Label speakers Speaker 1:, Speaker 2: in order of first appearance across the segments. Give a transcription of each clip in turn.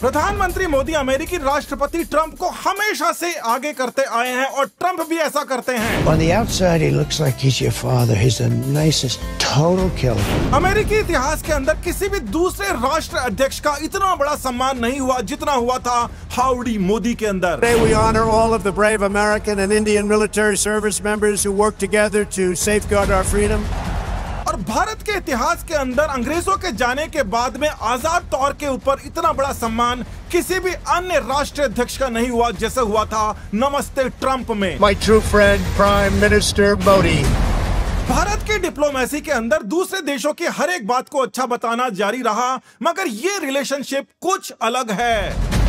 Speaker 1: प्रधानमंत्री मोदी अमेरिकी राष्ट्रपति ट्रंप को हमेशा से आगे करते आए हैं और ट्रंप भी ऐसा करते हैं अमेरिकी इतिहास के अंदर किसी भी दूसरे राष्ट्र अध्यक्ष का इतना बड़ा सम्मान नहीं हुआ जितना हुआ था हाउडी मोदी के अंदर brave American and Indian military service to safeguard our freedom Bharat के इतिहास के अंदर अंग्रेजों के जाने के बाद में आजाद तौर के ऊपर इतना बड़ा सम्मान किसी भी अन्य राष्ट्र अध्यक्ष का नहीं हुआ जैसा हुआ था नमस्ते ट्रंप में my true friend prime minister Modi Bharat के डिप्लोमेसी के अंदर दूसरे देशों की हर एक बात को अच्छा बताना जारी रहा मगर ये रिलेशनशिप कुछ अलग है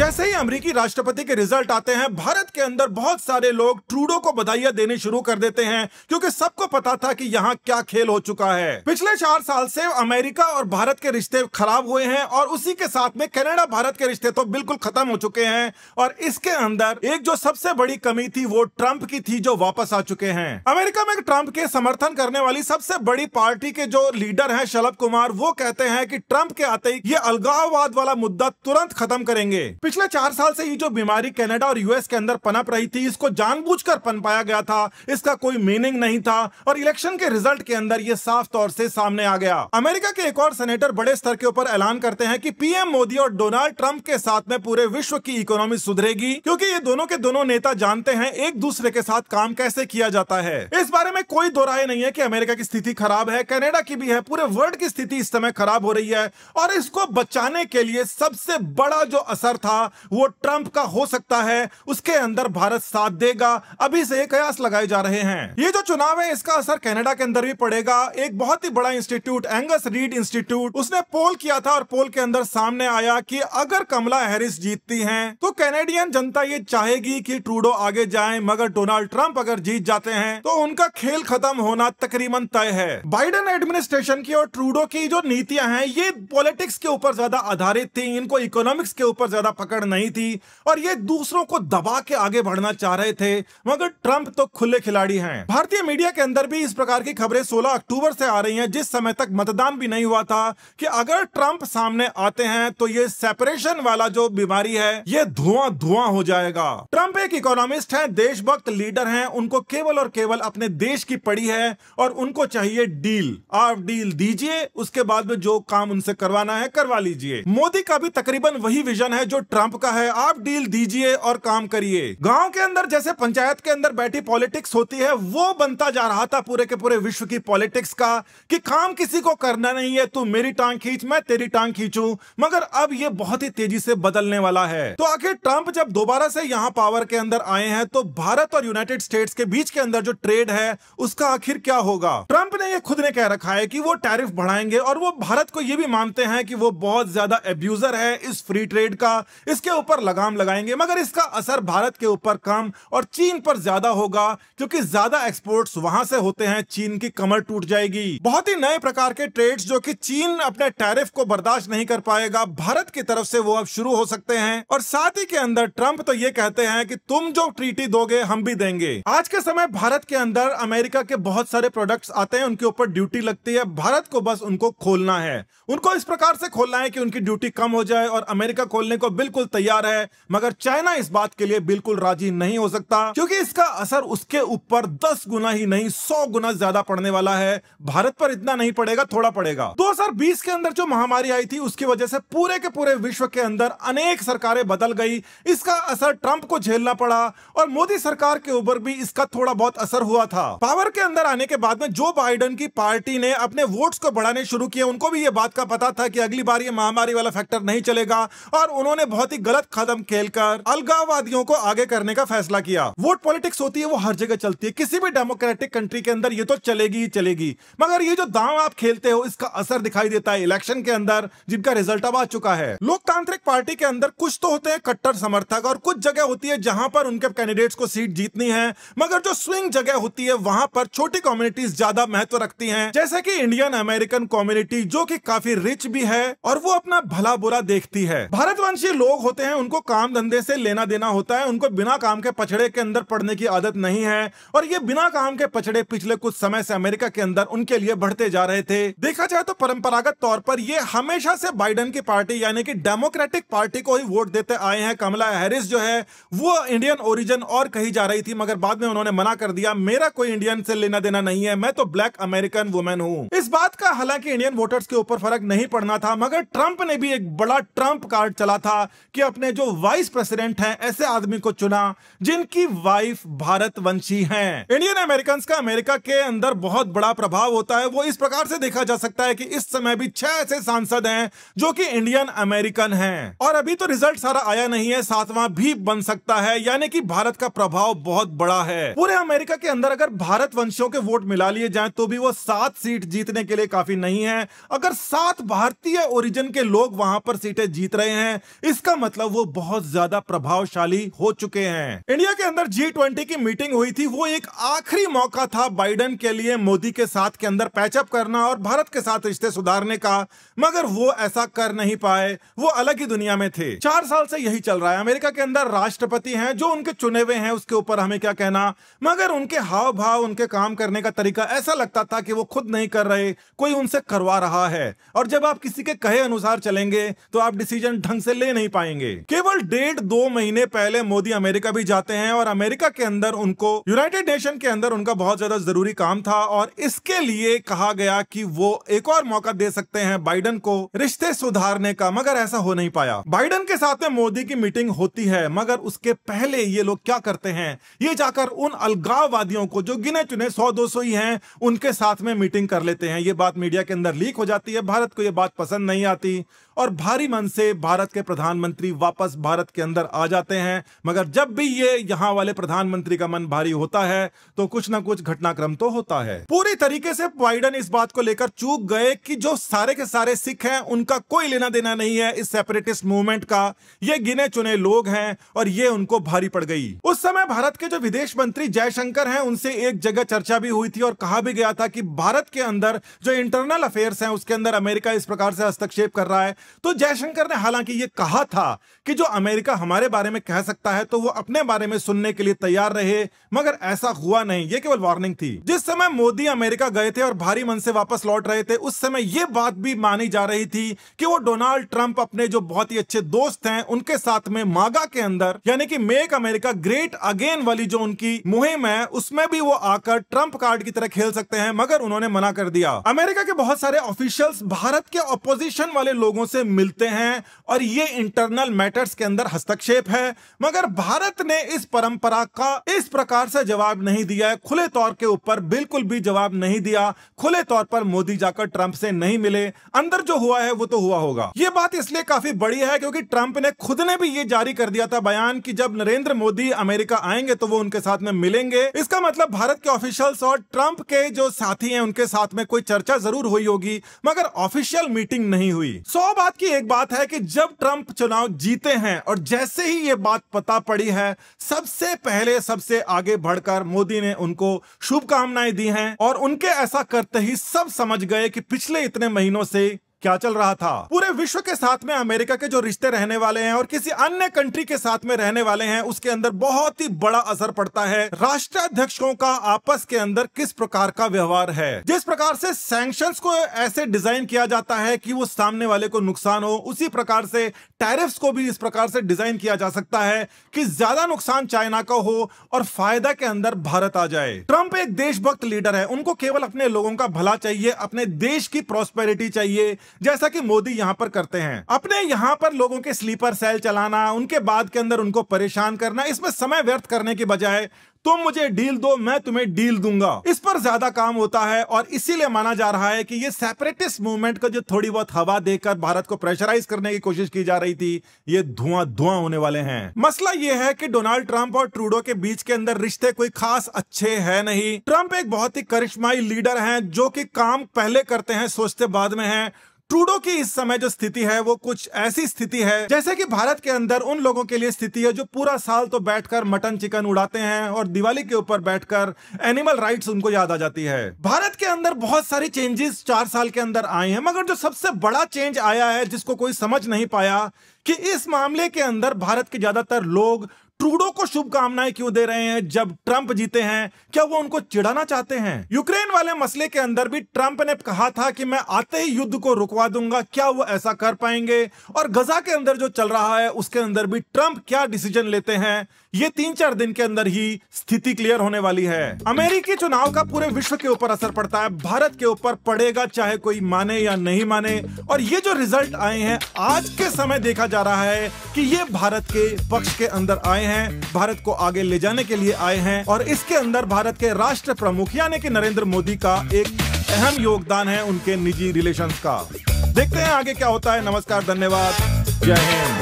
Speaker 1: जैसे ही अमेरिकी राष्ट्रपति के रिजल्ट आते हैं भारत के अंदर बहुत सारे लोग ट्रूडो को बधाइयां देने शुरू कर देते हैं क्योंकि सबको पता था कि यहाँ क्या खेल हो चुका है पिछले चार साल से अमेरिका और भारत के रिश्ते खराब हुए हैं और उसी के साथ में कनाडा भारत के रिश्ते तो बिल्कुल खत्म हो चुके हैं और इसके अंदर एक जो सबसे बड़ी कमी थी वो ट्रंप की थी जो वापस आ चुके हैं अमेरिका में ट्रंप के समर्थन करने वाली सबसे बड़ी पार्टी के जो लीडर है शलभ कुमार वो कहते हैं की ट्रंप के आते ही ये अलगाववाद वाला मुद्दा तुरंत खत्म करेंगे पिछले चार साल से ये जो बीमारी कनाडा और यूएस के अंदर पनप रही थी इसको जानबूझकर पनपाया गया था इसका कोई मीनिंग नहीं था और इलेक्शन के रिजल्ट के अंदर ये साफ तौर से सामने आ गया अमेरिका के एक और सेनेटर बड़े स्तर के ऊपर ऐलान करते हैं कि पीएम मोदी और डोनाल्ड ट्रंप के साथ में पूरे विश्व की इकोनॉमी सुधरेगी क्योंकि ये दोनों के दोनों नेता जानते हैं एक दूसरे के साथ काम कैसे किया जाता है इस बारे में कोई दो राय नहीं है की अमेरिका की स्थिति खराब है कैनेडा की भी है पूरे वर्ल्ड की स्थिति इस समय खराब हो रही है और इसको बचाने के लिए सबसे बड़ा जो असर था होगा वो ट्रंप का हो सकता है उसके अंदर भारत साथ देगा अभी से कयास लगाए जा रहे हैं ये जो चुनाव है इसका असर कनाडा के अंदर भी पड़ेगा एक बहुत ही बड़ा इंस्टीट्यूट एंगस रीड इंस्टीट्यूट उसने पोल किया था और पोल के अंदर सामने आया कि अगर कमला हैरिस जीतती है तो कैनेडियन जनता ये चाहेगी की ट्रूडो आगे जाए मगर डोनाल्ड ट्रंप अगर जीत जाते हैं तो उनका खेल खत्म होना तकरीबन तय है बाइडन एडमिनिस्ट्रेशन की और ट्रूडो की जो नीतियां हैं ये पॉलिटिक्स के ऊपर ज्यादा आधारित थी इनको इकोनॉमिक्स के ऊपर ज्यादा पकड़ नहीं थी और ये दूसरों को दबा के आगे बढ़ना चाह रहे थे मगर ट्रंप तो खुले खिलाड़ी हैं भारतीय मीडिया के अंदर भी इस प्रकार की खबरें 16 अक्टूबर से आ रही हैं जिस समय तक मतदान भी नहीं हुआ था कि अगर ट्रंप सामने आते हैं तो ये सेपरेशन वाला जो बीमारी है ये धुआं धुआं हो जाएगा ट्रंप एक इकोनॉमिस्ट है देशभक्त लीडर है उनको केवल और केवल अपने देश की पड़ी है और उनको चाहिए डील आप डील दीजिए उसके बाद में जो काम उनसे करवाना है करवा लीजिए मोदी का भी तकरीबन वही विजन है जो ट्रंप का है आप डील दीजिए और काम करिए गांव के अंदर जैसे पंचायत के अंदर बैठी पॉलिटिक्स होती है वो बनता जा रहा था पूरे के पूरे विश्व की पॉलिटिक्स का कि काम किसी को करना नहीं है तू मेरी टांग खींच मैं तेरी टांग खींचू मगर अब ये बहुत ही तेजी से बदलने वाला है तो आखिर ट्रंप जब दोबारा से यहाँ पावर के अंदर आए हैं तो भारत और यूनाइटेड स्टेट्स के बीच के अंदर जो ट्रेड है उसका आखिर क्या होगा ट्रंप ने ये खुद ने कह रखा है कि वो टैरिफ बढ़ाएंगे और वो भारत को ये भी मानते हैं कि वो बहुत ज्यादा एब्यूजर है इस फ्री ट्रेड का इसके ऊपर लगाम लगाएंगे मगर इसका असर भारत के ऊपर कम और चीन पर ज्यादा होगा क्योंकि ज्यादा एक्सपोर्ट्स वहां से होते हैं चीन की कमर टूट जाएगी बहुत ही नए प्रकार के ट्रेड्स जो कि चीन अपने टैरिफ को बर्दाश्त नहीं कर पाएगा भारत की तरफ से वो अब शुरू हो सकते हैं और साथ ही के अंदर ट्रंप तो ये कहते हैं कि तुम जो ट्रीटी दोगे हम भी देंगे आज के समय भारत के अंदर अमेरिका के बहुत सारे प्रोडक्ट्स आते हैं उनके ऊपर ड्यूटी लगती है भारत को बस उनको खोलना है उनको इस प्रकार से खोलना है कि उनकी ड्यूटी कम हो जाए और अमेरिका खोलने को बिल्कुल बिल्कुल तैयार है मगर चाइना इस बात के लिए बिल्कुल राजी नहीं हो सकता क्योंकि इसका असर उसके ऊपर दस गुना ही नहीं सौ गुना ज्यादा पड़ने वाला है भारत पर इतना नहीं पड़ेगा थोड़ा पड़ेगा 2020 के अंदर जो महामारी आई थी उसकी वजह से पूरे के पूरे विश्व के अंदर अनेक सरकारें बदल गई इसका असर ट्रंप को झेलना पड़ा और मोदी सरकार के ऊपर भी इसका थोड़ा बहुत असर हुआ था पावर के अंदर आने के बाद में जो बाइडन की पार्टी ने अपने वोट्स को बढ़ाने शुरू किए उनको भी ये बात का पता था कि अगली बार ये महामारी वाला फैक्टर नहीं चलेगा और उन्होंने बहुत ही गलत कदम खेलकर अलगाववादियों को आगे करने का फैसला किया वोट पॉलिटिक्स होती है वो हर जगह चलती है किसी भी डेमोक्रेटिक कंट्री के अंदर ये तो चलेगी ही चलेगी मगर ये जो दाव आप खेलते हो इसका असर दिखाई देता है इलेक्शन के अंदर जिनका रिजल्ट अब आ चुका है लोकतांत्रिक पार्टी के अंदर कुछ तो होते हैं कट्टर समर्थक और कुछ जगह होती है जहां पर उनके कैंडिडेट्स को सीट जीतनी है मगर जो स्विंग जगह होती है वहां पर छोटी कम्युनिटीज ज्यादा महत्व रखती हैं जैसे कि इंडियन अमेरिकन कम्युनिटी जो कि काफी रिच भी है और वो अपना भला बुरा देखती है भारतवंशी लोग लोग होते हैं उनको काम धंधे से लेना देना होता है उनको बिना काम के पछड़े के अंदर पड़ने की आदत नहीं है और ये बिना काम के पछड़े पिछले कुछ समय से अमेरिका के अंदर उनके लिए बढ़ते जा रहे थे देखा जाए तो परंपरागत तौर पर ये हमेशा से बाइडन की पार्टी यानी कि डेमोक्रेटिक पार्टी को ही वोट देते आए हैं कमला हैरिस जो है वो इंडियन ओरिजिन और कही जा रही थी मगर बाद में उन्होंने मना कर दिया मेरा कोई इंडियन से लेना देना नहीं है मैं तो ब्लैक अमेरिकन वुमेन हूँ इस बात का हालांकि इंडियन वोटर्स के ऊपर फर्क नहीं पड़ना था मगर ट्रंप ने भी एक बड़ा ट्रंप कार्ड चला था कि अपने जो वाइस प्रेसिडेंट हैं ऐसे आदमी को चुना जिनकी वाइफ भारत वंशी है इंडियन अमेरिकन का अमेरिका के अंदर बहुत बड़ा प्रभाव होता है वो इस प्रकार से देखा जा सकता है कि इस समय भी छह ऐसे सांसद हैं जो कि इंडियन अमेरिकन हैं और अभी तो रिजल्ट सारा आया नहीं है सातवां भी बन सकता है यानी कि भारत का प्रभाव बहुत बड़ा है पूरे अमेरिका के अंदर अगर भारत वंशियों के वोट मिला लिए जाए तो भी वो सात सीट जीतने के लिए काफी नहीं है अगर सात भारतीय ओरिजिन के लोग वहां पर सीटें जीत रहे हैं इसका इसका मतलब वो बहुत ज्यादा प्रभावशाली हो चुके हैं इंडिया के अंदर जी ट्वेंटी की मीटिंग हुई थी वो एक आखिरी मौका था बाइडन के लिए मोदी के साथ के अंदर पैचअप करना और भारत के साथ रिश्ते सुधारने का मगर वो ऐसा कर नहीं पाए वो अलग ही दुनिया में थे चार साल से यही चल रहा है अमेरिका के अंदर राष्ट्रपति हैं जो उनके चुने हुए हैं उसके ऊपर हमें क्या कहना मगर उनके हाव भाव उनके काम करने का तरीका ऐसा लगता था कि वो खुद नहीं कर रहे कोई उनसे करवा रहा है और जब आप किसी के कहे अनुसार चलेंगे तो आप डिसीजन ढंग से ले नहीं नहीं पाएंगे केवल डेढ़ दो महीने पहले मोदी अमेरिका भी जाते हैं और अमेरिका के अंदर उनको यूनाइटेड नेशन के अंदर उनका बहुत ज्यादा जरूरी काम था और इसके लिए कहा गया कि वो एक और मौका दे सकते हैं बाइडन को रिश्ते सुधारने का मगर ऐसा हो नहीं पाया बाइडन के साथ में मोदी की मीटिंग होती है मगर उसके पहले ये लोग क्या करते हैं ये जाकर उन अलगाववादियों को जो गिने चुने सौ दो ही हैं उनके साथ में मीटिंग कर लेते हैं ये बात मीडिया के अंदर लीक हो जाती है भारत को ये बात पसंद नहीं आती और भारी मन से भारत के प्रधानमंत्री वापस भारत के अंदर आ जाते हैं मगर जब भी ये यहाँ वाले प्रधानमंत्री का मन भारी होता है तो कुछ ना कुछ घटनाक्रम तो होता है पूरी तरीके से बाइडन इस बात को लेकर चूक गए कि जो सारे के सारे सिख हैं उनका कोई लेना देना नहीं है इस सेपरेटिस्ट मूवमेंट का ये गिने चुने लोग हैं और ये उनको भारी पड़ गई उस समय भारत के जो विदेश मंत्री जयशंकर हैं उनसे एक जगह चर्चा भी हुई थी और कहा भी गया था कि भारत के अंदर जो इंटरनल अफेयर्स हैं उसके अंदर अमेरिका इस प्रकार से हस्तक्षेप कर रहा है तो जयशंकर ने हालांकि ये कहा था कि जो अमेरिका हमारे बारे में कह सकता है तो वो अपने बारे में सुनने के लिए तैयार रहे मगर ऐसा हुआ नहीं ये केवल वार्निंग थी जिस समय मोदी अमेरिका गए थे और भारी मन से वापस लौट रहे थे उस समय ये बात भी मानी जा रही थी कि वो डोनाल्ड ट्रंप अपने जो बहुत ही अच्छे दोस्त हैं उनके साथ में मागा के अंदर यानी कि मेक अमेरिका ग्रेट अगेन वाली जो उनकी मुहिम है उसमें भी वो आकर ट्रंप कार्ड की तरह खेल सकते हैं मगर उन्होंने मना कर दिया अमेरिका के बहुत सारे ऑफिशियल्स भारत के अपोजिशन वाले लोगों से से मिलते हैं और ये इंटरनल मैटर्स के अंदर हस्तक्षेप है मगर भारत ने इस परंपरा का इस प्रकार से जवाब नहीं दिया है खुले तौर के ऊपर बिल्कुल भी जवाब नहीं दिया खुले तौर पर मोदी जाकर ट्रंप से नहीं मिले अंदर जो हुआ है वो तो हुआ होगा ये बात इसलिए काफी बड़ी है क्योंकि ट्रंप ने खुद ने भी ये जारी कर दिया था बयान की जब नरेंद्र मोदी अमेरिका आएंगे तो वो उनके साथ में मिलेंगे इसका मतलब भारत के ऑफिशियल्स और ट्रंप के जो साथी है उनके साथ में कोई चर्चा जरूर हुई होगी मगर ऑफिशियल मीटिंग नहीं हुई सौ बात की एक बात है कि जब ट्रंप चुनाव जीते हैं और जैसे ही ये बात पता पड़ी है सबसे पहले सबसे आगे बढ़कर मोदी ने उनको शुभकामनाएं दी हैं और उनके ऐसा करते ही सब समझ गए कि पिछले इतने महीनों से क्या चल रहा था पूरे विश्व के साथ में अमेरिका के जो रिश्ते रहने वाले हैं और किसी अन्य कंट्री के साथ में रहने वाले हैं उसके अंदर बहुत ही बड़ा असर पड़ता है राष्ट्राध्यक्षों का आपस के अंदर किस प्रकार का व्यवहार है जिस प्रकार से सैंक्शन को ऐसे डिजाइन किया जाता है कि वो सामने वाले को नुकसान हो उसी प्रकार से टैरिफ्स को भी इस प्रकार से डिजाइन किया जा सकता है कि ज्यादा नुकसान चाइना का हो और फायदा के अंदर भारत आ जाए ट्रंप एक देशभक्त लीडर है उनको केवल अपने लोगों का भला चाहिए अपने देश की प्रोस्पेरिटी चाहिए जैसा कि मोदी यहाँ पर करते हैं अपने यहाँ पर लोगों के स्लीपर सेल चलाना उनके बाद के अंदर उनको परेशान करना इसमें समय व्यर्थ करने के बजाय तुम मुझे डील दो मैं तुम्हें डील दूंगा इस पर ज्यादा काम होता है और इसीलिए माना जा रहा है कि ये सेपरेटिस्ट मूवमेंट को जो थोड़ी बहुत हवा देकर भारत को प्रेशराइज करने की कोशिश की जा रही थी ये धुआं धुआं होने वाले हैं मसला ये है कि डोनाल्ड ट्रंप और ट्रूडो के बीच के अंदर रिश्ते कोई खास अच्छे है नहीं ट्रंप एक बहुत ही करिश्माई लीडर है जो की काम पहले करते हैं सोचते बाद में है ट्रूडो की इस समय जो स्थिति है वो कुछ ऐसी स्थिति है जैसे कि भारत के अंदर उन लोगों के लिए स्थिति है जो पूरा साल तो बैठकर मटन चिकन उड़ाते हैं और दिवाली के ऊपर बैठकर एनिमल राइट्स उनको याद आ जाती है भारत के अंदर बहुत सारी चेंजेस चार साल के अंदर आए हैं मगर जो सबसे बड़ा चेंज आया है जिसको कोई समझ नहीं पाया कि इस मामले के अंदर भारत के ज्यादातर लोग ट्रूडो को शुभकामनाएं क्यों दे रहे हैं जब ट्रंप जीते हैं क्या वो उनको चिढ़ाना चाहते हैं यूक्रेन वाले मसले के अंदर भी ट्रंप ने कहा था कि मैं आते ही युद्ध को रुकवा दूंगा क्या वो ऐसा कर पाएंगे और गजा के अंदर जो चल रहा है उसके अंदर भी ट्रंप क्या डिसीजन लेते हैं ये तीन चार दिन के अंदर ही स्थिति क्लियर होने वाली है अमेरिकी चुनाव का पूरे विश्व के ऊपर असर पड़ता है भारत के ऊपर पड़ेगा चाहे कोई माने या नहीं माने और ये जो रिजल्ट आए हैं आज के समय देखा जा रहा है कि ये भारत के पक्ष के अंदर आए हैं हैं भारत को आगे ले जाने के लिए आए हैं और इसके अंदर भारत के राष्ट्र प्रमुख यानी कि नरेंद्र मोदी का एक अहम योगदान है उनके निजी रिलेशन का देखते हैं आगे क्या होता है नमस्कार धन्यवाद जय हिंद